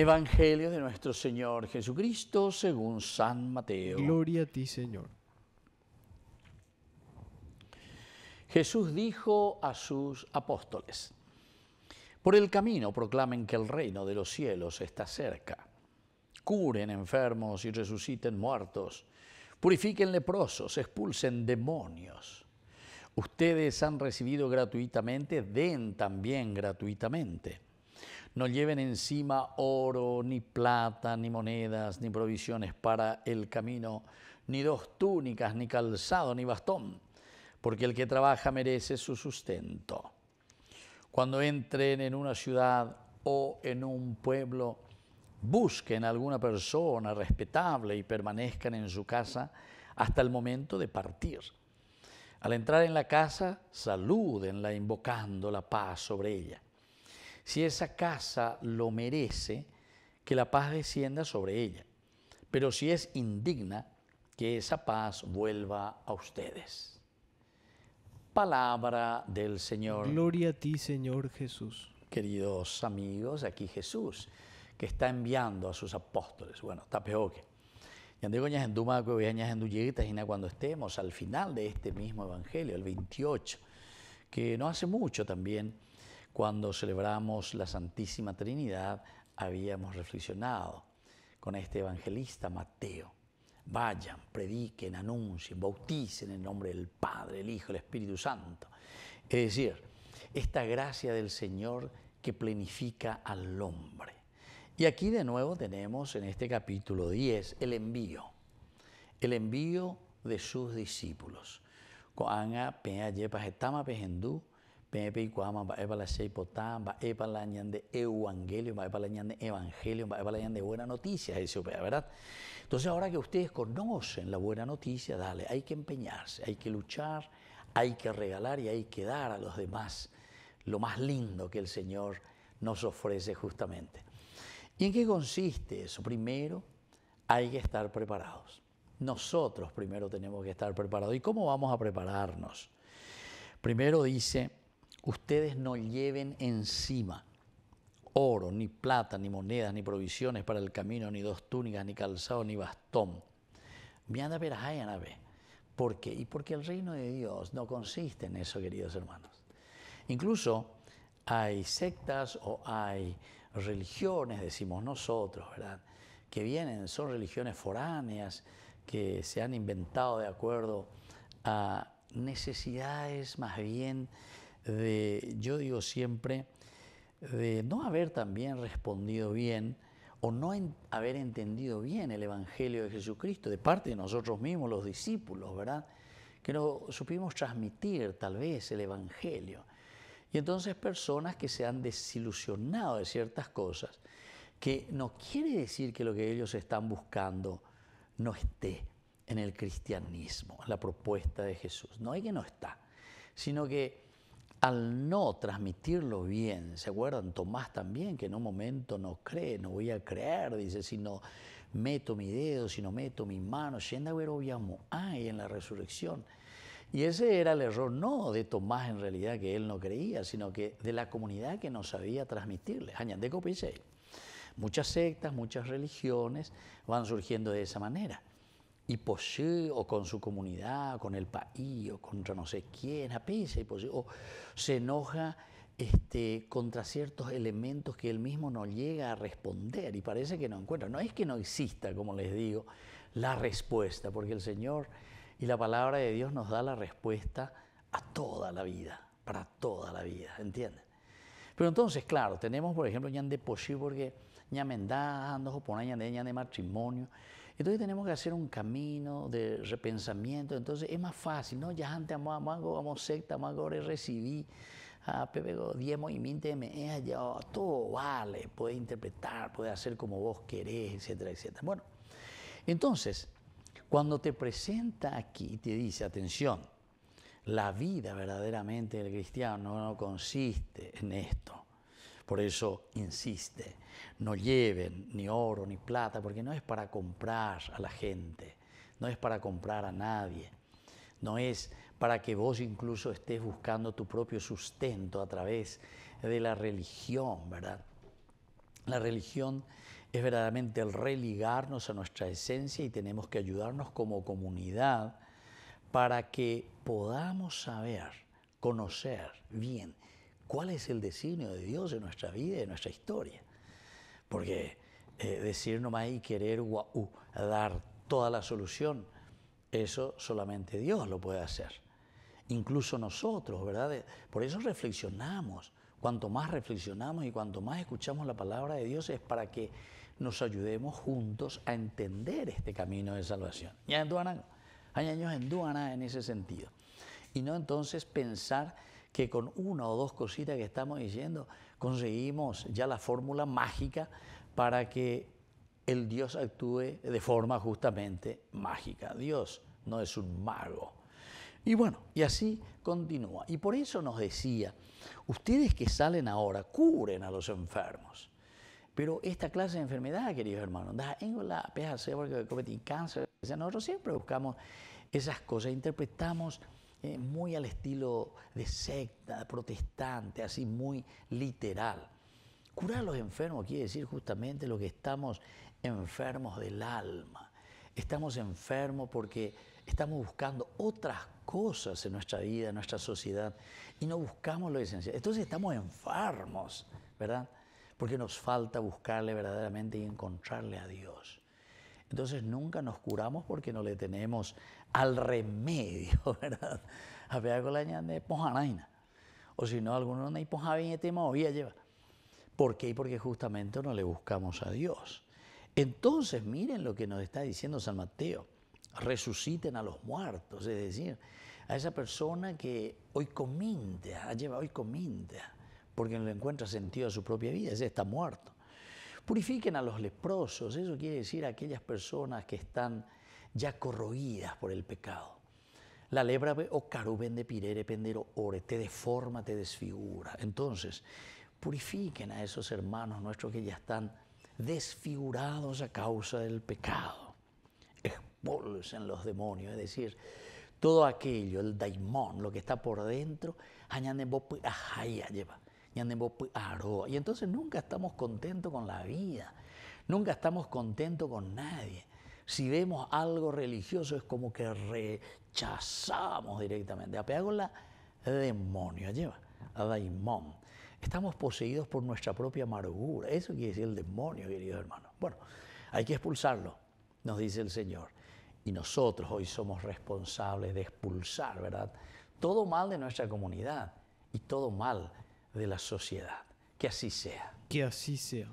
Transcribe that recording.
Evangelio de nuestro Señor Jesucristo según San Mateo. Gloria a ti, Señor. Jesús dijo a sus apóstoles, por el camino proclamen que el reino de los cielos está cerca. Curen enfermos y resuciten muertos. Purifiquen leprosos, expulsen demonios. Ustedes han recibido gratuitamente, den también gratuitamente no lleven encima oro, ni plata, ni monedas, ni provisiones para el camino, ni dos túnicas, ni calzado, ni bastón, porque el que trabaja merece su sustento. Cuando entren en una ciudad o en un pueblo, busquen a alguna persona respetable y permanezcan en su casa hasta el momento de partir. Al entrar en la casa, salúdenla invocando la paz sobre ella si esa casa lo merece, que la paz descienda sobre ella. Pero si es indigna, que esa paz vuelva a ustedes. Palabra del Señor. Gloria a ti, Señor Jesús. Queridos amigos, aquí Jesús, que está enviando a sus apóstoles. Bueno, está peor que. cuando estemos al final de este mismo Evangelio, el 28, que no hace mucho también cuando celebramos la Santísima Trinidad, habíamos reflexionado con este evangelista Mateo. Vayan, prediquen, anuncien, bauticen en nombre del Padre, el Hijo, el Espíritu Santo. Es decir, esta gracia del Señor que plenifica al hombre. Y aquí de nuevo tenemos en este capítulo 10 el envío, el envío de sus discípulos la la evangelio la evangelio la buena noticia verdad entonces ahora que ustedes conocen la buena noticia dale hay que empeñarse hay que luchar hay que regalar y hay que dar a los demás lo más lindo que el Señor nos ofrece justamente y en qué consiste eso primero hay que estar preparados nosotros primero tenemos que estar preparados y cómo vamos a prepararnos primero dice ustedes no lleven encima oro, ni plata, ni monedas, ni provisiones para el camino, ni dos túnicas, ni calzado, ni bastón. ¿Por qué? Y porque el reino de Dios no consiste en eso, queridos hermanos. Incluso hay sectas o hay religiones, decimos nosotros, ¿verdad? Que vienen, son religiones foráneas que se han inventado de acuerdo a necesidades más bien de, yo digo siempre, de no haber también respondido bien o no haber entendido bien el Evangelio de Jesucristo de parte de nosotros mismos, los discípulos, ¿verdad? Que no supimos transmitir tal vez el Evangelio. Y entonces personas que se han desilusionado de ciertas cosas, que no quiere decir que lo que ellos están buscando no esté en el cristianismo, en la propuesta de Jesús. No hay que no está, sino que al no transmitirlo bien, ¿se acuerdan? Tomás también, que en un momento no cree, no voy a creer, dice, si no meto mi dedo, si no meto mi mano, yendo a ver ay, en la resurrección. Y ese era el error, no de Tomás en realidad, que él no creía, sino que de la comunidad que no sabía transmitirle. Muchas sectas, muchas religiones van surgiendo de esa manera y posee, o con su comunidad, con el país, o contra no sé quién, a y o se enoja este, contra ciertos elementos que él mismo no llega a responder y parece que no encuentra. No es que no exista, como les digo, la respuesta, porque el Señor y la palabra de Dios nos da la respuesta a toda la vida, para toda la vida, ¿entienden? Pero entonces, claro, tenemos, por ejemplo, ñan de porque ñan mendá, nos de matrimonio, entonces tenemos que hacer un camino de repensamiento, entonces es más fácil, ¿no? Ya antes vamos a mango, vamos secta, mango, recibí a Pepe Diemo y Minteme, oh, todo vale, puede interpretar, puede hacer como vos querés, etcétera, etcétera. Bueno, entonces, cuando te presenta aquí y te dice, atención, la vida verdaderamente del cristiano no consiste en esto. Por eso insiste, no lleven ni oro ni plata, porque no es para comprar a la gente, no es para comprar a nadie, no es para que vos incluso estés buscando tu propio sustento a través de la religión, ¿verdad? La religión es verdaderamente el religarnos a nuestra esencia y tenemos que ayudarnos como comunidad para que podamos saber, conocer bien cuál es el designio de Dios en nuestra vida y en nuestra historia. Porque eh, decir nomás y querer uh, dar toda la solución, eso solamente Dios lo puede hacer. Incluso nosotros, ¿verdad? Por eso reflexionamos. Cuanto más reflexionamos y cuanto más escuchamos la palabra de Dios es para que nos ayudemos juntos a entender este camino de salvación. Ya en hay años en Duana en ese sentido. Y no entonces pensar que con una o dos cositas que estamos diciendo conseguimos ya la fórmula mágica para que el Dios actúe de forma justamente mágica. Dios no es un mago. Y bueno, y así continúa. Y por eso nos decía, ustedes que salen ahora, curen a los enfermos. Pero esta clase de enfermedad, queridos hermanos, da la PHC porque cometen cáncer. Nosotros siempre buscamos esas cosas, interpretamos eh, muy al estilo de secta, protestante, así muy literal. Curar a los enfermos quiere decir justamente lo que estamos enfermos del alma. Estamos enfermos porque estamos buscando otras cosas en nuestra vida, en nuestra sociedad, y no buscamos lo esencial. Entonces estamos enfermos, ¿verdad? Porque nos falta buscarle verdaderamente y encontrarle a Dios. Entonces nunca nos curamos porque no le tenemos al remedio, ¿verdad? A de pojanaina. O si no, alguno no pojaven y este lleva. ¿Por qué? Porque justamente no le buscamos a Dios. Entonces miren lo que nos está diciendo San Mateo. Resuciten a los muertos, es decir, a esa persona que hoy ha lleva hoy cominte, porque no le encuentra sentido a su propia vida, ese está muerto. Purifiquen a los leprosos, eso quiere decir a aquellas personas que están ya corroídas por el pecado. La lebra o de pirere pendero ore te deforma, te desfigura. Entonces, purifiquen a esos hermanos nuestros que ya están desfigurados a causa del pecado. Expulsen los demonios, es decir, todo aquello, el daimón, lo que está por dentro, pues, lleva pues, y entonces nunca estamos contentos con la vida, nunca estamos contentos con nadie. Si vemos algo religioso es como que rechazamos directamente. apegó la demonio, lleva, a daimón. Estamos poseídos por nuestra propia amargura. Eso quiere decir el demonio, queridos hermanos. Bueno, hay que expulsarlo, nos dice el Señor. Y nosotros hoy somos responsables de expulsar, ¿verdad? Todo mal de nuestra comunidad y todo mal de la sociedad. Que así sea. Que así sea.